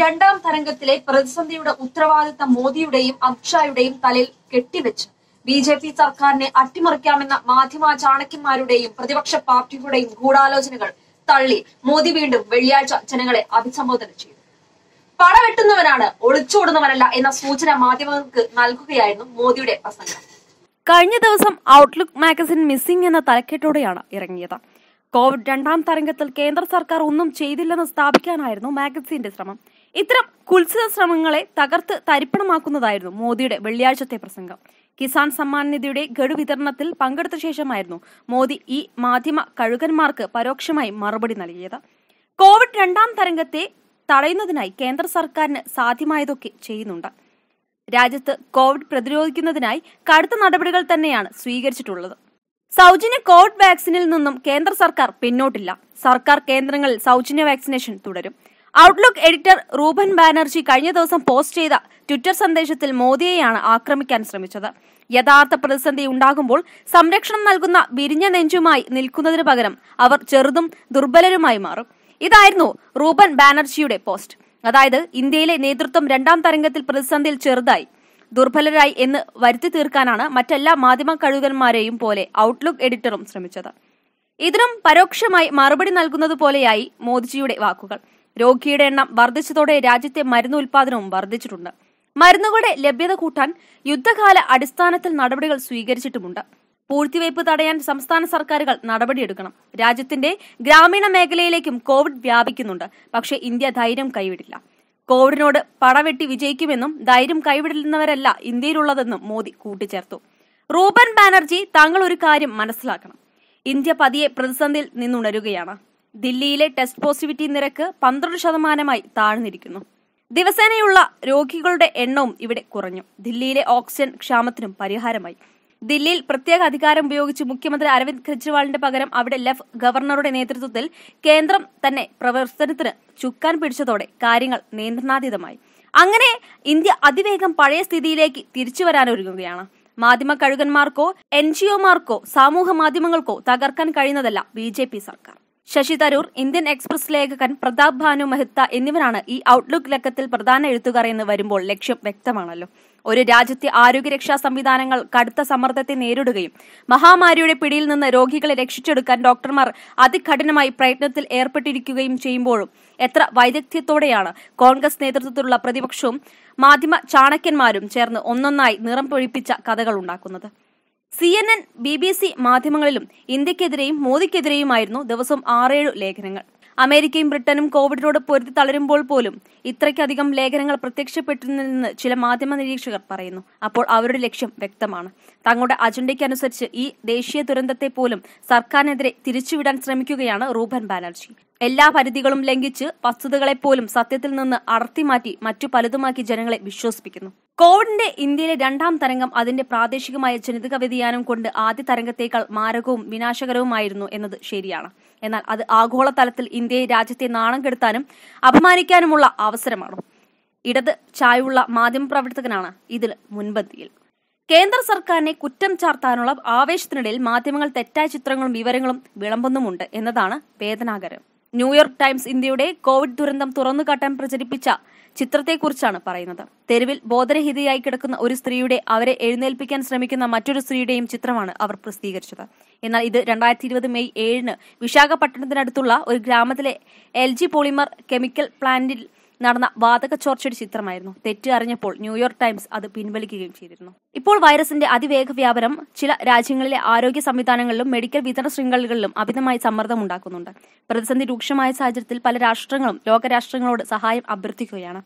രണ്ടാം തരംഗത്തിലെ പ്രതിസന്ധിയുടെ ഉത്തരവാദിത്തം മോദിയുടെയും അമിത്ഷായുടെയും തലയിൽ കെട്ടിവെച്ച് ബി ജെ പി സർക്കാരിനെ അട്ടിമറിക്കാമെന്ന മാധ്യമ ചാണക്യന്മാരുടെയും പ്രതിപക്ഷ പാർട്ടികളുടെയും ഗൂഢാലോചനകൾ തള്ളി മോദി വീണ്ടും വെള്ളിയാഴ്ച ജനങ്ങളെ അഭിസംബോധന ചെയ്തു പടവെട്ടുന്നവനാണ് ഒളിച്ചോടുന്നവനല്ല എന്ന സൂചന മാധ്യമങ്ങൾക്ക് നൽകുകയായിരുന്നു മോദിയുടെ പ്രസംഗം കഴിഞ്ഞ ദിവസം ഔട്ട്ലുക്ക് മാഗസിൻ മിസ്സിംഗ് എന്ന തലക്കെട്ടോടെയാണ് ഇറങ്ങിയത് കോവിഡ് രണ്ടാം തരംഗത്തിൽ കേന്ദ്ര സർക്കാർ ഒന്നും ചെയ്തില്ലെന്ന് സ്ഥാപിക്കാനായിരുന്നു മാഗസിന്റെ ശ്രമം ഇത്തരം കുത്സിത ശ്രമങ്ങളെ തകർത്ത് തരിപ്പണമാക്കുന്നതായിരുന്നു മോദിയുടെ വെള്ളിയാഴ്ചത്തെ പ്രസംഗം കിസാൻ സമ്മാൻ നിധിയുടെ ഗഡു വിതരണത്തിൽ പങ്കെടുത്ത ശേഷമായിരുന്നു മോദി ഈ മാധ്യമ കഴുകന്മാർക്ക് പരോക്ഷമായി മറുപടി നൽകിയത് കോവിഡ് രണ്ടാം തരംഗത്തെ തടയുന്നതിനായി കേന്ദ്ര സർക്കാരിന് സാധ്യമായതൊക്കെ ചെയ്യുന്നുണ്ട് രാജ്യത്ത് കോവിഡ് പ്രതിരോധിക്കുന്നതിനായി കടുത്ത നടപടികൾ തന്നെയാണ് സ്വീകരിച്ചിട്ടുള്ളത് സൗജന്യ കോവിഡ് വാക്സിനിൽ നിന്നും കേന്ദ്ര സർക്കാർ പിന്നോട്ടില്ല സർക്കാർ കേന്ദ്രങ്ങളിൽ സൗജന്യ വാക്സിനേഷൻ തുടരും ഔട്ട്ലുക്ക് എഡിറ്റർ റൂബൻ ബാനർജി കഴിഞ്ഞ ദിവസം പോസ്റ്റ് ചെയ്ത ട്വിറ്റർ സന്ദേശത്തിൽ മോദിയെയാണ് ആക്രമിക്കാൻ ശ്രമിച്ചത് യഥാർത്ഥ പ്രതിസന്ധി ഉണ്ടാകുമ്പോൾ സംരക്ഷണം നൽകുന്ന വിരിഞ്ഞ നെഞ്ചുമായി നിൽക്കുന്നതിന് പകരം അവർ ചെറുതും ദുർബലരുമായി മാറും ഇതായിരുന്നു റൂബൻ ബാനർജിയുടെ പോസ്റ്റ് അതായത് ഇന്ത്യയിലെ നേതൃത്വം രണ്ടാം തരംഗത്തിൽ പ്രതിസന്ധിയിൽ ചെറുതായി ദുർബലരായി എന്ന് വരുത്തി തീർക്കാനാണ് മറ്റെല്ലാ മാധ്യമ കഴുകന്മാരെയും പോലെ ഔട്ട്ലുക്ക് എഡിറ്ററും ശ്രമിച്ചത് ഇതിനും പരോക്ഷമായി മറുപടി നൽകുന്നത് പോലെയായി മോദിജിയുടെ വാക്കുകൾ രോഗിയുടെ എണ്ണം വർദ്ധിച്ചതോടെ രാജ്യത്തെ മരുന്ന് ഉൽപാദനവും വർദ്ധിച്ചിട്ടുണ്ട് മരുന്നുകളുടെ ലഭ്യത കൂട്ടാൻ യുദ്ധകാല അടിസ്ഥാനത്തിൽ നടപടികൾ സ്വീകരിച്ചിട്ടുമുണ്ട് പൂഴ്ത്തിവയ്പ് തടയാൻ സംസ്ഥാന സർക്കാരുകൾ നടപടിയെടുക്കണം രാജ്യത്തിന്റെ ഗ്രാമീണ മേഖലയിലേക്കും കോവിഡ് വ്യാപിക്കുന്നുണ്ട് പക്ഷേ ഇന്ത്യ ധൈര്യം കൈവിടില്ല കോവിഡിനോട് പടവെട്ടി വിജയിക്കുമെന്നും ധൈര്യം കൈവിടുന്നവരല്ല ഇന്ത്യയിലുള്ളതെന്നും മോദി കൂട്ടിച്ചേർത്തു റൂബൻ ബാനർജി താങ്കൾ ഒരു കാര്യം മനസ്സിലാക്കണം ഇന്ത്യ പതിയെ പ്രതിസന്ധിയിൽ നിന്നുണരുകയാണ് ദില്ലിയിലെ ടെസ്റ്റ് പോസിറ്റിവിറ്റി നിരക്ക് പന്ത്രണ്ട് ശതമാനമായി താഴ്ന്നിരിക്കുന്നു ദിവസേനയുള്ള രോഗികളുടെ എണ്ണവും ഇവിടെ കുറഞ്ഞു ദില്ലിയിലെ ഓക്സിജൻ ക്ഷാമത്തിനും പരിഹാരമായി ദില്ലിയിൽ പ്രത്യേക അധികാരം ഉപയോഗിച്ച് മുഖ്യമന്ത്രി അരവിന്ദ് കെജ്രിവാളിന്റെ പകരം അവിടെ ലഫ് ഗവർണറുടെ നേതൃത്വത്തിൽ കേന്ദ്രം തന്നെ പ്രവർത്തനത്തിന് ചുക്കാൻ പിടിച്ചതോടെ കാര്യങ്ങൾ നിയന്ത്രണാതീതമായി അങ്ങനെ ഇന്ത്യ അതിവേഗം പഴയ സ്ഥിതിയിലേക്ക് തിരിച്ചു വരാനൊരുങ്ങുകയാണ് മാധ്യമ കഴുകന്മാർക്കോ എൻ ജി ഒമാർക്കോ സാമൂഹ മാധ്യമങ്ങൾക്കോ തകർക്കാൻ കഴിയുന്നതല്ല ബി സർക്കാർ ശശി തരൂർ ഇന്ത്യൻ എക്സ്പ്രസ് ലേഖകൻ പ്രതാപ് ഭാനു മെഹ്ത്ത എന്നിവരാണ് ഈ ഔട്ട്ലുക്ക് ലക്കത്തിൽ പ്രധാന എഴുത്തുകാർ എന്ന് വരുമ്പോൾ ലക്ഷ്യം വ്യക്തമാണല്ലോ ഒരു രാജ്യത്തെ ആരോഗ്യരക്ഷാ സംവിധാനങ്ങൾ കടുത്ത സമ്മർദ്ദത്തെ നേരിടുകയും മഹാമാരിയുടെ പിടിയിൽ നിന്ന് രോഗികളെ രക്ഷിച്ചെടുക്കാൻ ഡോക്ടർമാർ അതികഠിനമായി പ്രയത്നത്തിൽ ഏർപ്പെട്ടിരിക്കുകയും ചെയ്യുമ്പോഴും എത്ര വൈദഗ്ധ്യത്തോടെയാണ് കോൺഗ്രസ് നേതൃത്വത്തിലുള്ള പ്രതിപക്ഷവും മാധ്യമ ചാണക്യന്മാരും ചേർന്ന് ഒന്നൊന്നായി നിറം പൊഴിപ്പിച്ച കഥകൾ ഉണ്ടാക്കുന്നത് C N N B B C മാധ്യമങ്ങളിലും ഇന്ത്യക്കെതിരെയും മോദിക്കെതിരെയുമായിരുന്നു ദിവസം ആറേഴു ലേഖനങ്ങൾ അമേരിക്കയും ബ്രിട്ടനും കോവിഡിനോട് പൊരുതി തളരുമ്പോൾ പോലും ഇത്രയ്ക്കധികം ലേഖനങ്ങൾ പ്രത്യക്ഷപ്പെട്ടിരുന്നെന്ന് ചില മാധ്യമ നിരീക്ഷകർ പറയുന്നു അപ്പോൾ അവരുടെ ലക്ഷ്യം വ്യക്തമാണ് തങ്ങളുടെ അജണ്ടയ്ക്കനുസരിച്ച് ഈ ദേശീയ ദുരന്തത്തെ പോലും സർക്കാരിനെതിരെ തിരിച്ചുവിടാൻ ശ്രമിക്കുകയാണ് റൂപൻ ബാനർജി എല്ലാ പരിധികളും ലംഘിച്ച് വസ്തുതകളെപ്പോലും സത്യത്തിൽ നിന്ന് അടർത്തിമാറ്റി മറ്റു പലതുമാക്കി ജനങ്ങളെ വിശ്വസിപ്പിക്കുന്നു കോവിഡിന്റെ ഇന്ത്യയിലെ രണ്ടാം തരംഗം അതിന്റെ പ്രാദേശികമായ ജനിതക വ്യതിയാനം കൊണ്ട് ആദ്യ തരംഗത്തേക്കാൾ മാരകവും വിനാശകരവുമായിരുന്നു എന്നത് ശരിയാണ് എന്നാൽ അത് ആഗോള തലത്തിൽ ഇന്ത്യയെ രാജ്യത്തെ നാണം കെടുത്താനും അപമാനിക്കാനുമുള്ള അവസരമാണ് ഇടത് ചായുള്ള മാധ്യമപ്രവർത്തകനാണ് ഇതിൽ മുൻപന്തിയിൽ കേന്ദ്ര സർക്കാരിനെ കുറ്റം ചാർത്താനുള്ള ആവേശത്തിനിടയിൽ മാധ്യമങ്ങൾ തെറ്റായ ചിത്രങ്ങളും വിവരങ്ങളും വിളമ്പുന്നുമുണ്ട് എന്നതാണ് വേദനാകരം ന്യൂയോർക്ക് ടൈംസ് ഇന്ത്യയുടെ കോവിഡ് ദുരന്തം തുറന്നുകാട്ടാൻ പ്രചരിപ്പിച്ച ചിത്രത്തെക്കുറിച്ചാണ് പറയുന്നത് തെരുവിൽ ബോധരഹിതയായി കിടക്കുന്ന ഒരു സ്ത്രീയുടെ അവരെ എഴുന്നേൽപ്പിക്കാൻ ശ്രമിക്കുന്ന മറ്റൊരു സ്ത്രീയുടെയും ചിത്രമാണ് അവർ പ്രസിദ്ധീകരിച്ചത് എന്നാൽ ഇത് രണ്ടായിരത്തി ഇരുപത് മെയ് ഏഴിന് വിശാഖപട്ടണത്തിനടുത്തുള്ള ഒരു ഗ്രാമത്തിലെ എൽ ജി പോളിമർ കെമിക്കൽ പ്ലാന്റിൽ നടന്ന വാതക ചോർച്ചയുടെ ചിത്രമായിരുന്നു തെറ്റ് അറിഞ്ഞപ്പോൾ ന്യൂയോർക്ക് ടൈംസ് അത് പിൻവലിക്കുകയും ചെയ്തിരുന്നു ഇപ്പോൾ വൈറസിന്റെ അതിവേഗ വ്യാപനം ചില രാജ്യങ്ങളിലെ ആരോഗ്യ സംവിധാനങ്ങളിലും മെഡിക്കൽ വിതരണ ശൃംഖലകളിലും അമിതമായി സമ്മർദ്ദം ഉണ്ടാക്കുന്നുണ്ട് പ്രതിസന്ധി രൂക്ഷമായ സാഹചര്യത്തിൽ പല രാഷ്ട്രങ്ങളും ലോകരാഷ്ട്രങ്ങളോട് സഹായം അഭ്യർത്ഥിക്കുകയാണ്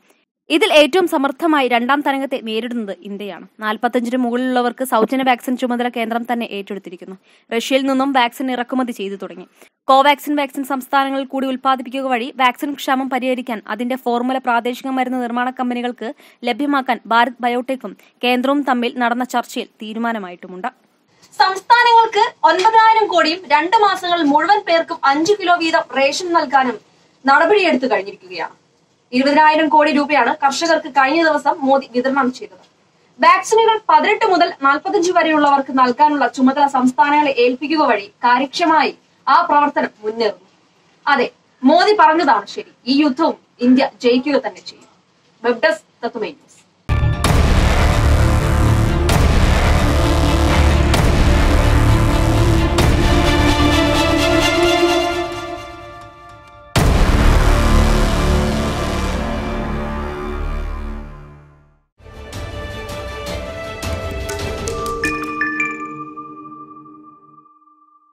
ഇതിൽ ഏറ്റവും സമർത്ഥമായി രണ്ടാം തരംഗത്തെ നേരിടുന്നത് ഇന്ത്യയാണ് നാൽപ്പത്തഞ്ചിന് മുകളിലുള്ളവർക്ക് സൗജന്യ വാക്സിൻ ചുമതല കേന്ദ്രം തന്നെ ഏറ്റെടുത്തിരിക്കുന്നു റഷ്യയിൽ നിന്നും വാക്സിൻ ഇറക്കുമതി ചെയ്തു തുടങ്ങി കോവാക്സിൻ വാക്സിൻ സംസ്ഥാനങ്ങളിൽ കൂടി ഉൽപ്പാദിപ്പിക്കുക വഴി വാക്സിൻ ക്ഷാമം പരിഹരിക്കാൻ അതിന്റെ ഫോർമുല പ്രാദേശിക മരുന്ന് നിർമ്മാണ കമ്പനികൾക്ക് ലഭ്യമാക്കാൻ ഭാരത് ബയോടെക്കും കേന്ദ്രവും തമ്മിൽ നടന്ന ചർച്ചയിൽ തീരുമാനമായിട്ടുമുണ്ട് സംസ്ഥാനങ്ങൾക്ക് ഒൻപതിനായിരം കോടിയും രണ്ട് മാസങ്ങൾ മുഴുവൻ പേർക്കും അഞ്ചു കിലോ വീതം റേഷൻ നൽകാനും നടപടിയെടുത്തു കഴിഞ്ഞിരിക്കുകയാണ് ഇരുപതിനായിരം കോടി രൂപയാണ് കർഷകർക്ക് കഴിഞ്ഞ ദിവസം മോദി വിതരണം ചെയ്തത് വാക്സിനുകൾ പതിനെട്ട് മുതൽ നാൽപ്പത്തഞ്ച് വരെയുള്ളവർക്ക് നൽകാനുള്ള ചുമതല സംസ്ഥാനങ്ങളെ ഏൽപ്പിക്കുക വഴി കാര്യക്ഷമമായി ആ പ്രവർത്തനം മുന്നേറുന്നു അതെ മോദി പറഞ്ഞതാണ് ശരി ഈ യുദ്ധവും ഇന്ത്യ ജയിക്കുക തന്നെ ചെയ്യും വെബ് ഡെസ്ക് തത്വമേ